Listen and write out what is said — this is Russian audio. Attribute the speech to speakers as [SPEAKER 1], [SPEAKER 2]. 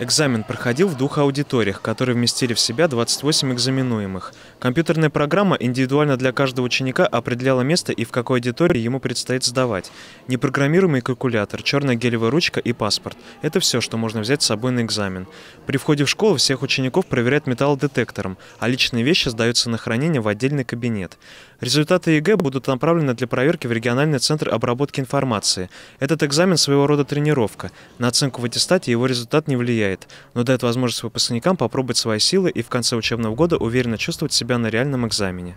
[SPEAKER 1] Экзамен проходил в двух аудиториях, которые вместили в себя 28 экзаменуемых. Компьютерная программа индивидуально для каждого ученика определяла место и в какой аудитории ему предстоит сдавать. Непрограммируемый калькулятор, черная гелевая ручка и паспорт – это все, что можно взять с собой на экзамен. При входе в школу всех учеников проверяют металлодетектором, а личные вещи сдаются на хранение в отдельный кабинет. Результаты ЕГЭ будут направлены для проверки в региональный центр обработки информации. Этот экзамен своего рода тренировка. На оценку в аттестате его результат не влияет влияет, но дает возможность выпускникам попробовать свои силы и в конце учебного года уверенно чувствовать себя на реальном экзамене.